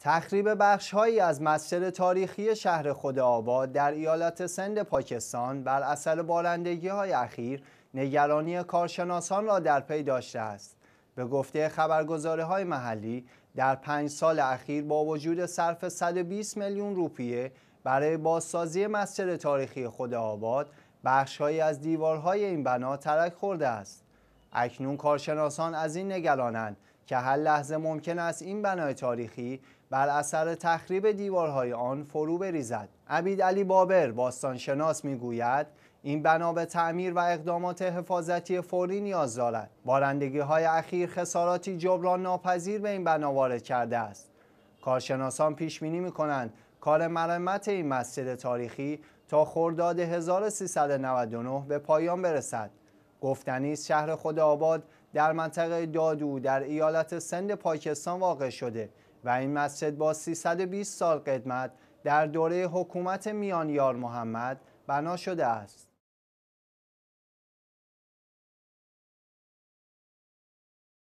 تخریب بخش هایی از مسجد تاریخی شهر خود آباد در ایالت سند پاکستان بر اثر بارندگی های اخیر نگرانی کارشناسان را در پی داشته است. به گفته خبرگزاره های محلی در پنج سال اخیر با وجود صرف 120 میلیون روپیه برای بازسازی مسجد تاریخی خود آباد بخش هایی از دیوارهای این بنا ترک خورده است. اکنون کارشناسان از این نگرانند که هر لحظه ممکن است این بنای تاریخی بر اثر تخریب دیوارهای آن فرو بریزد عبید علی بابر باستانشناس میگوید این بنا به تعمیر و اقدامات حفاظتی فوری نیاز دارد بارندگی های اخیر خساراتی جبران ناپذیر به این بنا وارد کرده است کارشناسان پیش بینی می کنند کار مرمت این مسجد تاریخی تا خرداد 1399 به پایان برسد گفتنی شهر خود آباد در منطقه دادو در ایالت سند پاکستان واقع شده و این مسجد با 320 سال قدمت در دوره حکومت میانیار محمد بنا شده است.